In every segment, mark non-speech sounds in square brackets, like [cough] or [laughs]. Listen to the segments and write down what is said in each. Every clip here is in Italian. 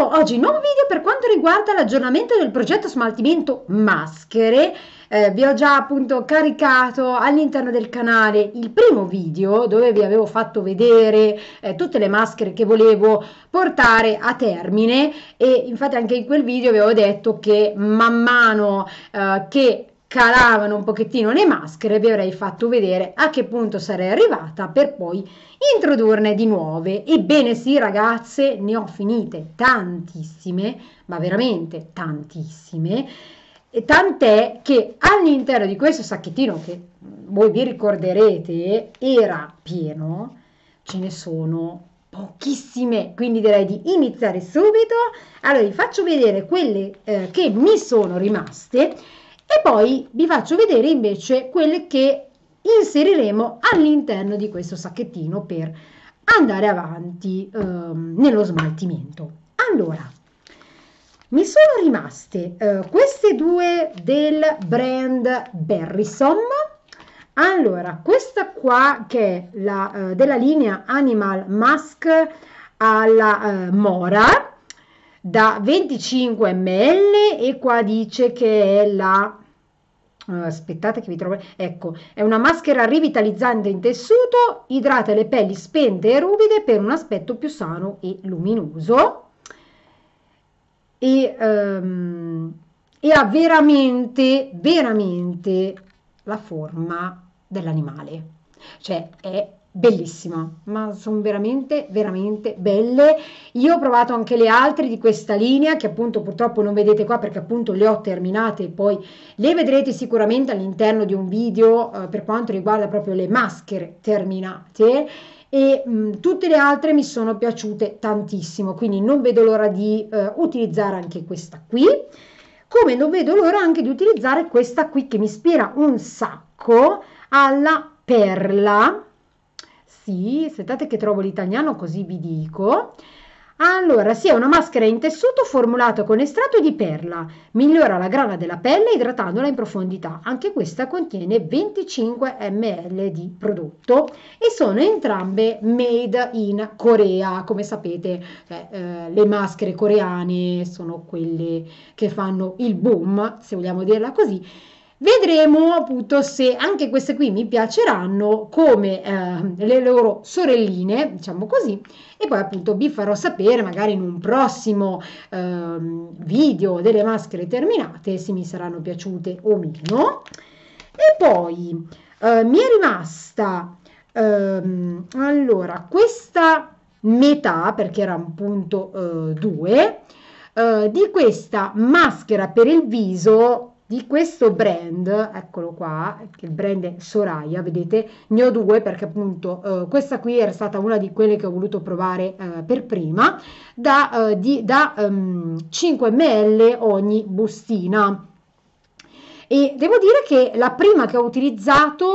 Ciao, oggi nuovo video per quanto riguarda l'aggiornamento del progetto smaltimento maschere. Eh, vi ho già appunto caricato all'interno del canale il primo video dove vi avevo fatto vedere eh, tutte le maschere che volevo portare a termine e infatti anche in quel video vi avevo detto che man mano eh, che calavano un pochettino le maschere, vi avrei fatto vedere a che punto sarei arrivata per poi introdurne di nuove. Ebbene sì ragazze, ne ho finite tantissime, ma veramente tantissime, tant'è che all'interno di questo sacchettino che voi vi ricorderete era pieno, ce ne sono pochissime, quindi direi di iniziare subito. Allora vi faccio vedere quelle eh, che mi sono rimaste e poi vi faccio vedere invece quelle che inseriremo all'interno di questo sacchettino per andare avanti ehm, nello smaltimento. Allora, mi sono rimaste eh, queste due del brand Berrysom. Allora, questa qua che è la, eh, della linea Animal Mask alla eh, mora da 25 ml e qua dice che è la aspettate che vi trovo. Ecco, è una maschera rivitalizzante in tessuto, idrata le pelli spente e ruvide per un aspetto più sano e luminoso. E, um, e ha veramente, veramente la forma dell'animale. Cioè è bellissima, ma sono veramente, veramente belle. Io ho provato anche le altre di questa linea, che appunto purtroppo non vedete qua perché appunto le ho terminate e poi le vedrete sicuramente all'interno di un video eh, per quanto riguarda proprio le maschere terminate e mh, mm, tutte le altre mi sono piaciute tantissimo, quindi non vedo l'ora di eh, utilizzare anche questa qui, come non vedo l'ora anche di utilizzare questa qui che mi ispira un sacco alla perla sì, aspettate che trovo l'italiano così vi dico. Allora, sì, è una maschera in tessuto formulata con estratto di perla. Migliora la grana della pelle idratandola in profondità. Anche questa contiene 25 ml di prodotto e sono entrambe made in Corea. Come sapete, cioè, eh, le maschere coreane sono quelle che fanno il boom, se vogliamo dirla così Vedremo appunto se anche queste qui mi piaceranno come eh, le loro sorelline, diciamo così, e poi appunto vi farò sapere magari in un prossimo eh, video delle maschere terminate se mi saranno piaciute o meno. E poi eh, mi è rimasta ehm, allora questa metà perché era un punto 2 eh, eh, di questa maschera per il viso di questo brand, eccolo qua, che il brand è Soraya, vedete, ne ho due perché appunto eh, questa qui era stata una di quelle che ho voluto provare eh, per prima, da, eh, di, da um, ehm, 5 ml ogni bustina. E devo dire che la prima che ho utilizzato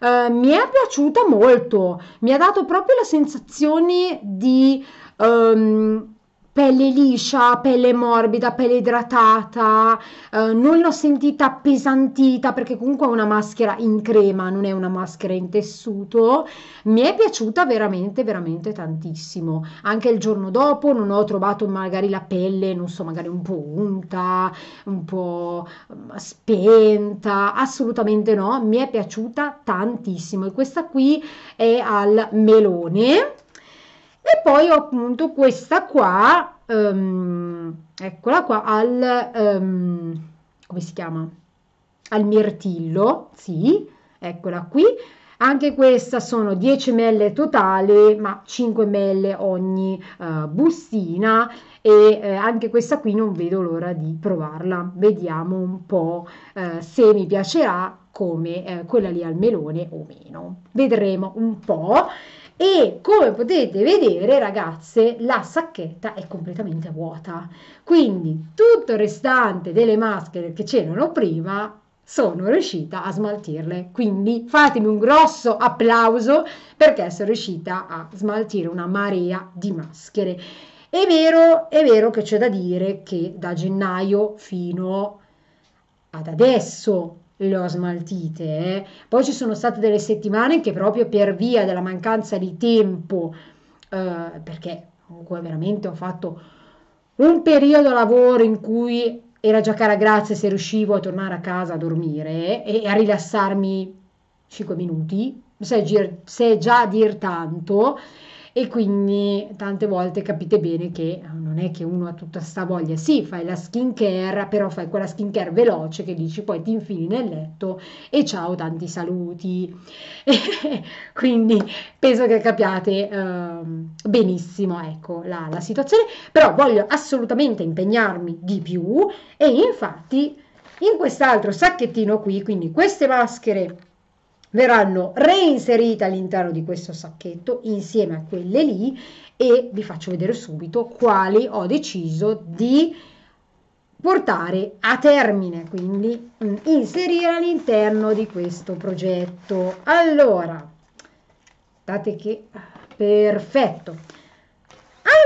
eh, mi è piaciuta molto, mi ha dato proprio la sensazione di... Um, pelle liscia, pelle morbida, pelle idratata, eh, non l'ho sentita appesantita perché comunque è una maschera in crema, non è una maschera in tessuto, mi è piaciuta veramente, veramente tantissimo. Anche il giorno dopo non ho trovato magari la pelle, non so, magari un po' unta, un po' mm, spenta, assolutamente no, mi è piaciuta tantissimo e questa qui è al melone e poi ho appunto questa qua, um, eccola qua, al, um, come si chiama? Al mirtillo, sì, eccola qui. Anche questa sono 10 ml totale, ma 5 ml ogni uh, bustina e eh, anche questa qui non vedo l'ora di provarla. Vediamo un po' eh, se mi piacerà come eh, quella lì al melone o meno. Vedremo un po' e come potete vedere ragazze la sacchetta è completamente vuota quindi tutto il restante delle maschere che c'erano prima sono riuscita a smaltirle quindi fatemi un grosso applauso perché sono riuscita a smaltire una marea di maschere è vero, è vero che c'è da dire che da gennaio fino ad adesso le ho smaltite. Eh. Poi ci sono state delle settimane che proprio per via della mancanza di tempo, eh, perché comunque veramente ho fatto un periodo lavoro in cui era già cara grazia se riuscivo a tornare a casa a dormire eh, e a rilassarmi 5 minuti, se gir- se è già a dir tanto, e quindi tante volte capite bene che eh, non è che uno ha tutta sta voglia, sì, fai la skin care, però fai quella skin care veloce che dici poi ti infili nel letto e ciao, tanti saluti. [laughs] quindi penso che capiate ehm, benissimo ecco, la, la situazione, però voglio assolutamente impegnarmi di più e infatti in quest'altro sacchettino qui, quindi queste maschere verranno reinserite all'interno di questo sacchetto insieme a quelle lì e vi faccio vedere subito quali ho deciso di portare a termine, quindi mm, inserire all'interno di questo progetto. Allora, date che perfetto.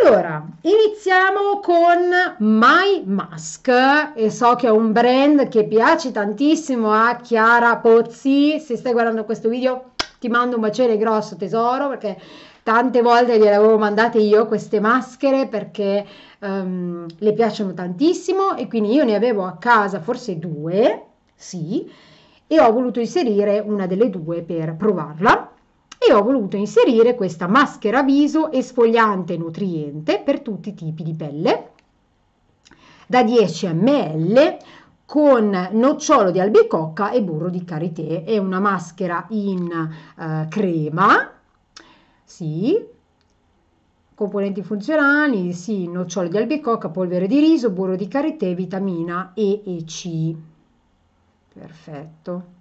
Allora, iniziamo con My Mask e so che è un brand che piace tantissimo a Chiara Pozzi, se stai guardando questo video ti mando un bacione grosso tesoro perché tante volte gliele avevo mandate io queste maschere perché um, le piacciono tantissimo e quindi io ne avevo a casa forse due, sì, e ho voluto inserire una delle due per provarla e ho voluto inserire questa maschera viso esfoliante e nutriente per tutti i tipi di pelle da 10 ml con nocciolo di albicocca e burro di karité. È una maschera in eh, crema, sì, componenti funzionali, sì, nocciolo di albicocca, polvere di riso, burro di karité, vitamina E e C. Perfetto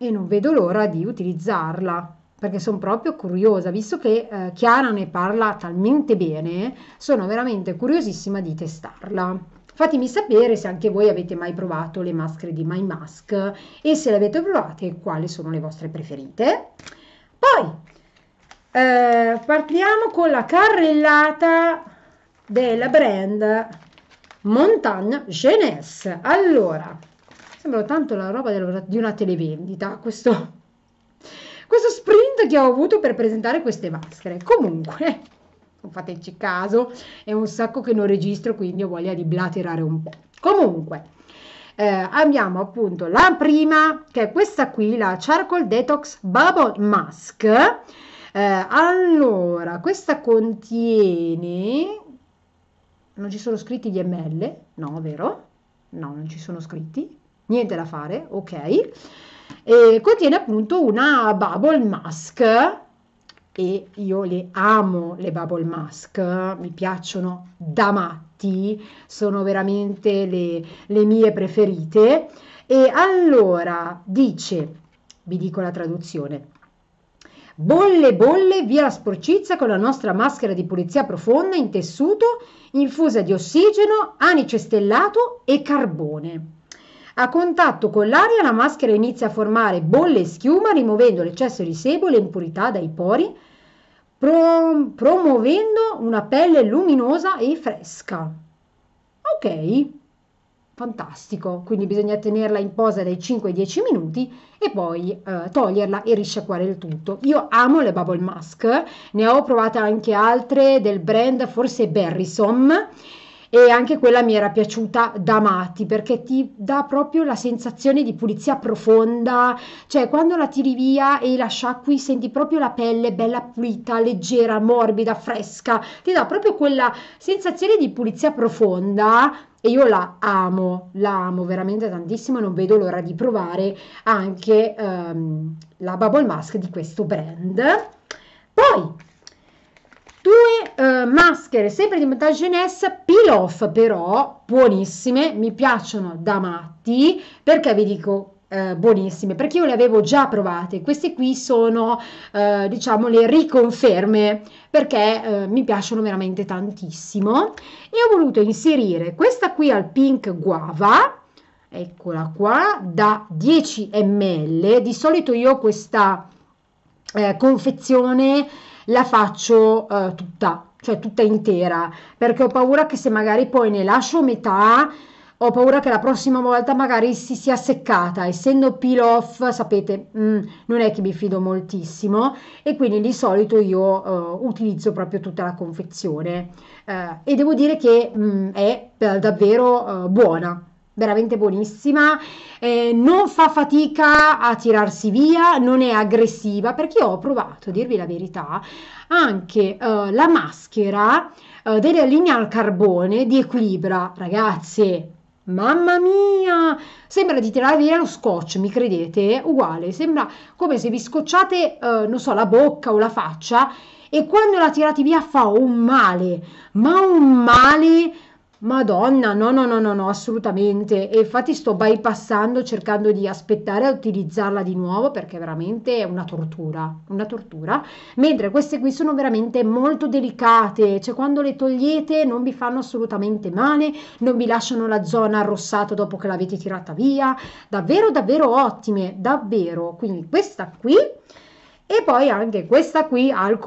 e non vedo l'ora di utilizzarla perché sono proprio curiosa, visto che eh, Chiara ne parla talmente bene, sono veramente curiosissima di testarla. Fatemi sapere se anche voi avete mai provato le maschere di My Mask e se le avete provate quali sono le vostre preferite. Poi eh, partiamo con la carrellata della brand Montagne Jeunesse. Allora, Sembra tanto la roba di una televendita, questo, questo sprint che ho avuto per presentare queste maschere. Comunque, non fateci caso, è un sacco che non registro, quindi ho voglia di blaterare un po'. Comunque, eh, abbiamo appunto la prima, che è questa qui, la Charcoal Detox Bubble Mask. Eh, allora, questa contiene... Non ci sono scritti gli ml? No, vero? No, non ci sono scritti niente da fare, ok? E contiene appunto una bubble mask e io le amo le bubble mask, mi piacciono da matti, sono veramente le, le mie preferite. E allora dice, vi dico la traduzione, Bolle, bolle, via la sporcizia con la nostra maschera di pulizia profonda in tessuto, infusa di ossigeno, anice stellato e carbone. A contatto con l'aria la maschera inizia a formare bolle e schiuma rimuovendo l'eccesso di sebo e le impurità dai pori, pro- promuovendo una pelle luminosa e fresca. Ok, fantastico, quindi bisogna tenerla in posa dai 5 10 minuti e poi eh, toglierla e risciacquare il tutto. Io amo le bubble mask, ne ho provate anche altre del brand, forse Berrysom, e anche quella mi era piaciuta da matti perché ti dà proprio la sensazione di pulizia profonda, cioè quando la tiri via e la sciacqui senti proprio la pelle bella pulita, leggera, morbida, fresca, ti dà proprio quella sensazione di pulizia profonda e io la amo, la amo veramente tantissimo, non vedo l'ora di provare anche ehm, la Bubble Mask di questo brand. Poi Due eh, maschere, sempre di Montage Ness, peel off però, buonissime, mi piacciono da matti, perché vi dico eh, buonissime perché io le avevo già provate queste qui sono eh, diciamo le riconferme perché eh, mi piacciono veramente tantissimo e ho voluto inserire questa qui al pink guava eccola qua da 10 ml di solito io questa eh, confezione la faccio eh, tutta, cioè tutta intera, perché ho paura che se magari poi ne lascio metà ho paura che la prossima volta magari si sia seccata, essendo peel off, sapete, mh, mm, non è che mi fido moltissimo e quindi di solito io uh, utilizzo proprio tutta la confezione uh, e devo dire che mh, mm, è eh, davvero uh, buona, veramente buonissima, eh, non fa fatica a tirarsi via, non è aggressiva, perché ho provato, a dirvi la verità, anche eh, la maschera eh, della linea al carbone di Equilibra, ragazze, Mamma mia! Sembra di tirare via lo scotch, mi credete? Uguale, sembra come se vi scocciate, eh, non so, la bocca o la faccia e quando la tirate via fa un male, ma un male Madonna, no, no, no, no, no, assolutamente. E infatti sto bypassando, cercando di aspettare a utilizzarla di nuovo perché veramente è una tortura, una tortura. Mentre queste qui sono veramente molto delicate, cioè quando le togliete non vi fanno assolutamente male, non vi lasciano la zona arrossata dopo che l'avete tirata via. Davvero, davvero ottime, davvero. Quindi questa qui e poi anche questa qui ha il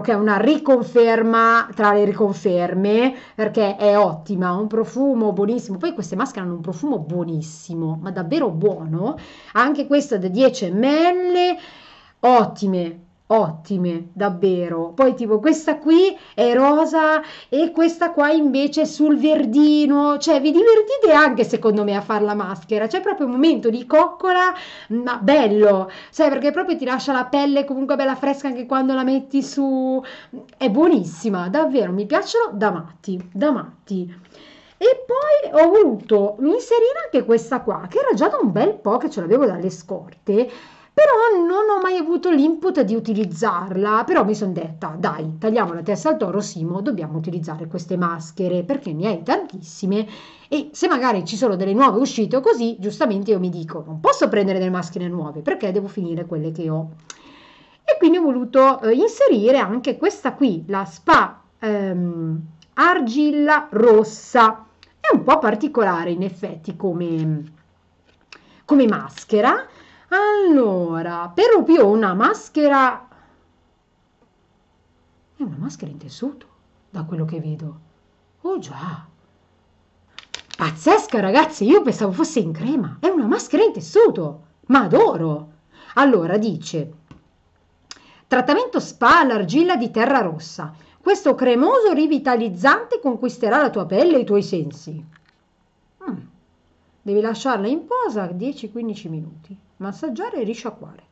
che è una riconferma tra le riconferme, perché è ottima, ha un profumo buonissimo. Poi queste maschere hanno un profumo buonissimo, ma davvero buono. Anche questa da 10 ml, ottime, ottime, davvero. Poi tipo questa qui è rosa e questa qua invece è sul verdino, cioè vi divertite anche secondo me a fare la maschera, c'è proprio un momento di coccola, ma bello, sai perché proprio ti lascia la pelle comunque bella fresca anche quando la metti su, è buonissima, davvero, mi piacciono da matti, da matti. E poi ho voluto inserire anche questa qua, che era già da un bel po' che ce l'avevo dalle scorte, però non ho mai avuto l'input di utilizzarla, però mi sono detta, dai, tagliamo la testa al toro, Simo, dobbiamo utilizzare queste maschere perché ne hai tantissime e se magari ci sono delle nuove uscite o così, giustamente io mi dico, non posso prendere delle maschere nuove perché devo finire quelle che ho. E quindi ho voluto eh, inserire anche questa qui, la Spa ehm, Argilla Rossa. È un po' particolare in effetti come, come maschera, allora, però più una maschera... È una maschera in tessuto, da quello che vedo. Oh già! Pazzesca ragazzi, io pensavo fosse in crema. È una maschera in tessuto, ma adoro! Allora, dice... Trattamento spa all'argilla di terra rossa. Questo cremoso rivitalizzante conquisterà la tua pelle e i tuoi sensi. Mm. Devi lasciarla in posa 10-15 minuti massaggiare e risciacquare.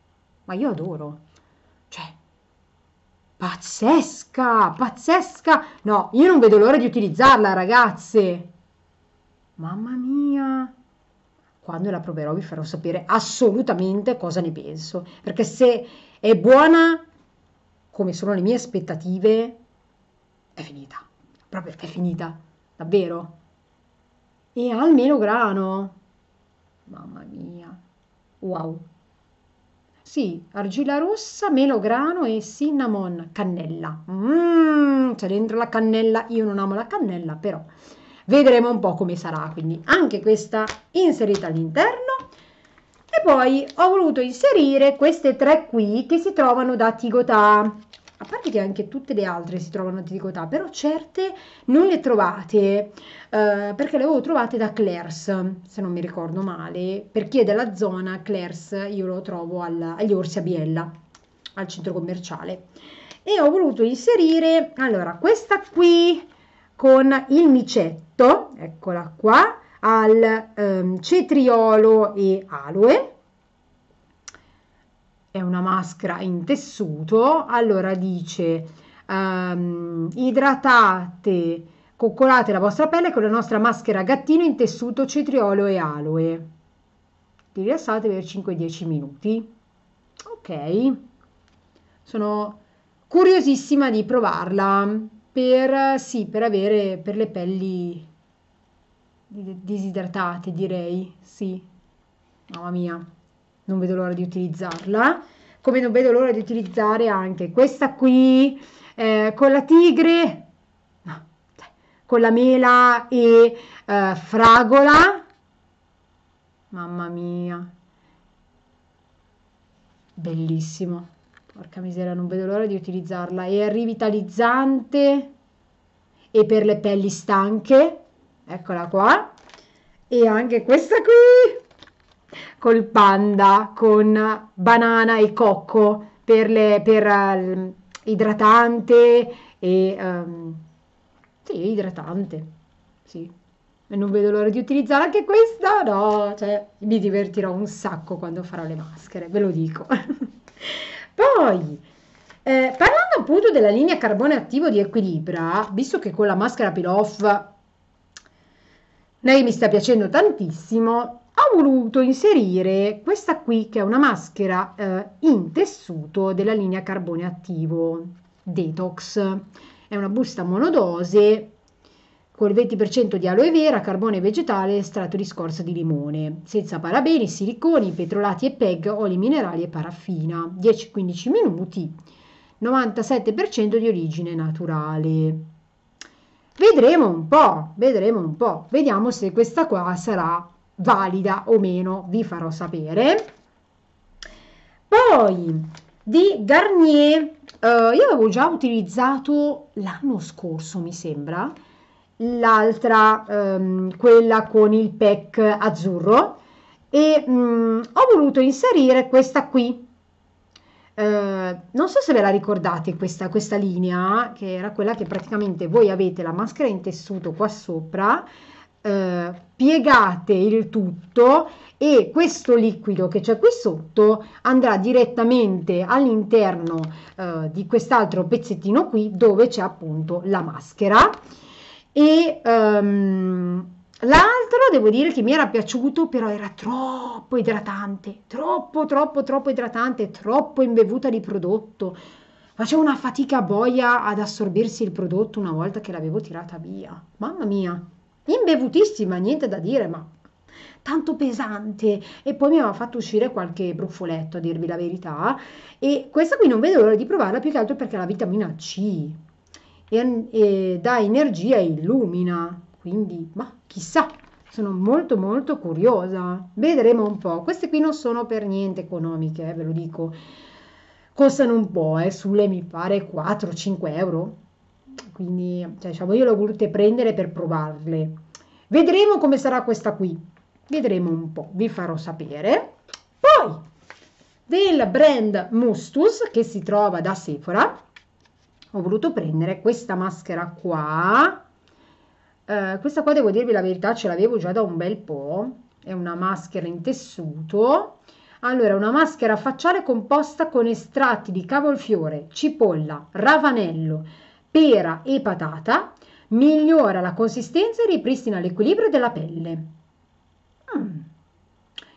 Ma io adoro. Cioè, pazzesca, pazzesca. No, io non vedo l'ora di utilizzarla, ragazze. Mamma mia. Quando la proverò vi farò sapere assolutamente cosa ne penso, perché se è buona come sono le mie aspettative, è finita. Proprio perché è finita, davvero. E almeno grano. Mamma mia wow. Sì, argilla rossa, melograno e cinnamon, cannella. Mmm, c'è dentro la cannella, io non amo la cannella, però vedremo un po' come sarà, quindi anche questa inserita all'interno. E poi ho voluto inserire queste tre qui che si trovano da Tigotà a parte che anche tutte le altre si trovano a Ticotà, però certe non le trovate, eh, perché le avevo trovate da Claire's, se non mi ricordo male, per chi è della zona Claire's io lo trovo al, agli Orsi a Biella, al centro commerciale. E ho voluto inserire, allora, questa qui con il micetto, eccola qua, al ehm, cetriolo e aloe, è una maschera in tessuto, allora dice um, idratate, coccolate la vostra pelle con la nostra maschera gattino in tessuto cetriolo e aloe. Li rilassate per 5-10 minuti. Ok, sono curiosissima di provarla per, sì, per avere per le pelli disidratate direi, sì. Mamma mia non vedo l'ora di utilizzarla, come non vedo l'ora di utilizzare anche questa qui eh, con la tigre, no, con la mela e eh, fragola, mamma mia, bellissimo, porca miseria, non vedo l'ora di utilizzarla, è rivitalizzante e per le pelli stanche, eccola qua, e anche questa qui, col panda, con banana e cocco per, le, per uh, idratante e... Um, sì, idratante, sì. E non vedo l'ora di utilizzare anche questa, no, cioè mi divertirò un sacco quando farò le maschere, ve lo dico. [laughs] Poi, eh, parlando appunto della linea carbone attivo di Equilibra, visto che con la maschera peel off lei mi sta piacendo tantissimo, ho voluto inserire questa qui che è una maschera eh, in tessuto della linea carbone attivo detox è una busta monodose col 20% di aloe vera, carbone vegetale e estratto di scorza di limone, senza parabeni, siliconi, petrolati e PEG, oli minerali e paraffina. 10-15 minuti, 97% di origine naturale. Vedremo un po', vedremo un po', vediamo se questa qua sarà valida o meno, vi farò sapere. Poi di Garnier, eh, io avevo già utilizzato l'anno scorso, mi sembra, l'altra, ehm, quella con il pack azzurro, e mh, mm, ho voluto inserire questa qui. Eh, non so se ve la ricordate questa, questa linea, che era quella che praticamente voi avete la maschera in tessuto qua sopra, eh, piegate il tutto e questo liquido che c'è qui sotto andrà direttamente all'interno eh, di quest'altro pezzettino qui dove c'è appunto la maschera e um, l'altro devo dire che mi era piaciuto però era troppo idratante troppo troppo troppo idratante troppo imbevuta di prodotto facevo una fatica boia ad assorbirsi il prodotto una volta che l'avevo tirata via mamma mia imbevutissima, niente da dire, ma tanto pesante e poi mi aveva fatto uscire qualche brufoletto, a dirvi la verità e questa qui non vedo l'ora di provarla più che altro perché ha la vitamina C e, e dà energia e illumina quindi ma chissà sono molto molto curiosa vedremo un po' queste qui non sono per niente economiche eh, ve lo dico costano un po' eh, sulle mi pare 4-5 euro quindi cioè, diciamo, io le ho volute prendere per provarle. Vedremo come sarà questa qui, vedremo un po', vi farò sapere. Poi, del brand Mustus, che si trova da Sephora, ho voluto prendere questa maschera qua. Eh, questa qua, devo dirvi la verità, ce l'avevo già da un bel po', è una maschera in tessuto. Allora, una maschera facciale composta con estratti di cavolfiore, cipolla, ravanello, pera e patata, migliora la consistenza e ripristina l'equilibrio della pelle. Mm,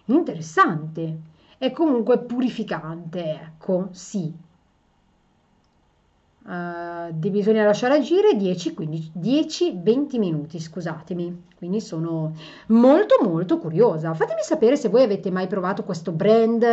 interessante. È comunque purificante, ecco, sì. Uh, bisogna lasciare agire 10-20 minuti, scusatemi. Quindi sono molto molto curiosa. Fatemi sapere se voi avete mai provato questo brand,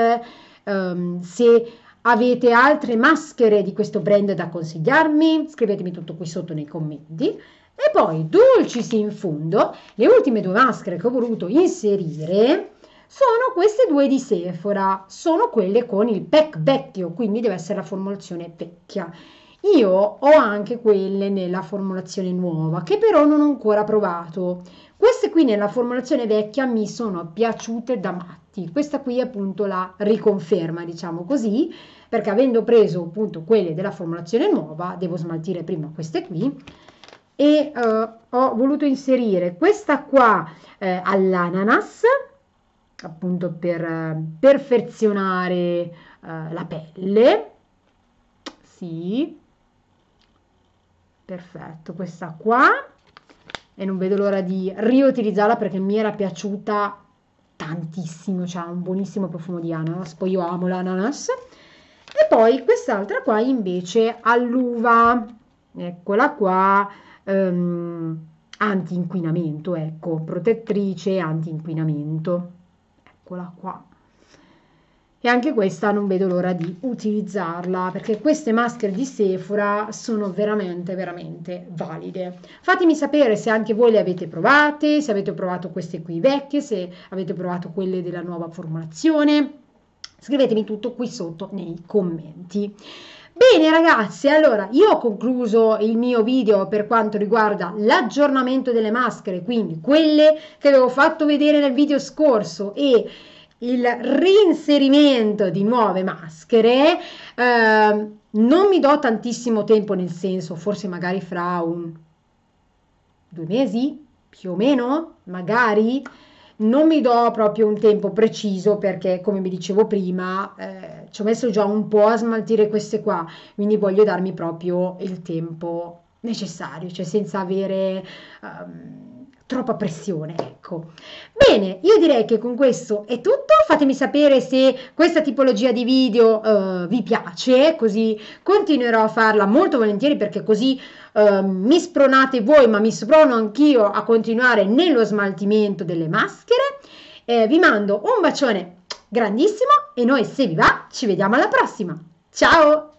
um, se Avete altre maschere di questo brand da consigliarmi? Scrivetemi tutto qui sotto nei commenti. E poi, dolcis in fondo, le ultime due maschere che ho voluto inserire sono queste due di Sephora, sono quelle con il pack vecchio, quindi deve essere la formulazione vecchia. Io ho anche quelle nella formulazione nuova, che però non ho ancora provato. Queste qui nella formulazione vecchia mi sono piaciute da matti. Questa qui è appunto la riconferma, diciamo così, perché avendo preso appunto quelle della formulazione nuova, devo smaltire prima queste qui e eh, ho voluto inserire questa qua eh, all'ananas appunto per eh, perfezionare eh, la pelle. Sì, perfetto questa qua e non vedo l'ora di riutilizzarla perché mi era piaciuta tantissimo cioè un buonissimo profumo di ananas poi io amo l'ananas e poi quest'altra qua invece all'uva eccola qua ehm, anti inquinamento ecco protettrice anti inquinamento eccola qua e anche questa non vedo l'ora di utilizzarla perché queste maschere di Sephora sono veramente veramente valide fatemi sapere se anche voi le avete provate se avete provato queste qui vecchie se avete provato quelle della nuova formulazione scrivetemi tutto qui sotto nei commenti Bene ragazzi, allora io ho concluso il mio video per quanto riguarda l'aggiornamento delle maschere, quindi quelle che avevo fatto vedere nel video scorso e il reinserimento di nuove maschere, eh, non mi do tantissimo tempo, nel senso, forse magari fra un due mesi, più o meno, magari, non mi do proprio un tempo preciso perché, come vi dicevo prima, eh, ci ho messo già un po' a smaltire queste qua, quindi voglio darmi proprio il tempo necessario, cioè senza avere... Um, troppa pressione, ecco. Bene, io direi che con questo è tutto, fatemi sapere se questa tipologia di video uh, vi piace, così continuerò a farla molto volentieri perché così uh, mi spronate voi, ma mi sprono anch'io a continuare nello smaltimento delle maschere. Eh, vi mando un bacione grandissimo e noi se vi va ci vediamo alla prossima. Ciao!